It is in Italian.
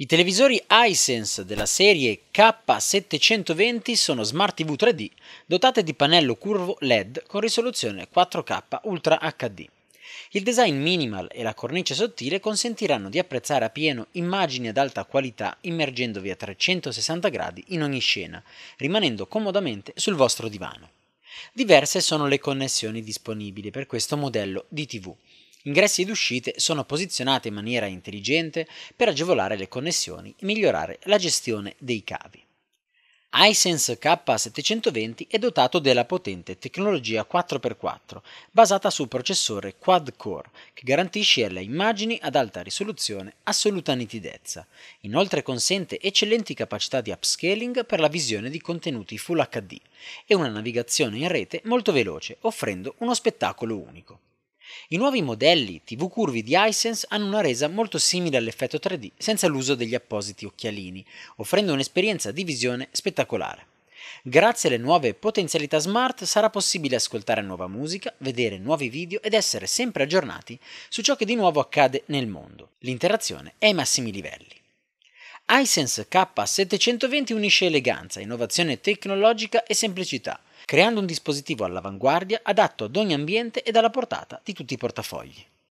I televisori iSense della serie K720 sono smart TV 3D dotate di pannello curvo LED con risoluzione 4K Ultra HD. Il design minimal e la cornice sottile consentiranno di apprezzare a pieno immagini ad alta qualità immergendovi a 360 gradi in ogni scena, rimanendo comodamente sul vostro divano. Diverse sono le connessioni disponibili per questo modello di TV. Ingressi ed uscite sono posizionate in maniera intelligente per agevolare le connessioni e migliorare la gestione dei cavi. iSense K720 è dotato della potente tecnologia 4x4 basata sul processore quad-core che garantisce alle immagini ad alta risoluzione assoluta nitidezza. Inoltre consente eccellenti capacità di upscaling per la visione di contenuti Full HD e una navigazione in rete molto veloce offrendo uno spettacolo unico. I nuovi modelli TV curvi di Hisense hanno una resa molto simile all'effetto 3D senza l'uso degli appositi occhialini, offrendo un'esperienza di visione spettacolare. Grazie alle nuove potenzialità smart sarà possibile ascoltare nuova musica, vedere nuovi video ed essere sempre aggiornati su ciò che di nuovo accade nel mondo. L'interazione è ai massimi livelli. Hisense K720 unisce eleganza, innovazione tecnologica e semplicità, creando un dispositivo all'avanguardia adatto ad ogni ambiente ed alla portata di tutti i portafogli.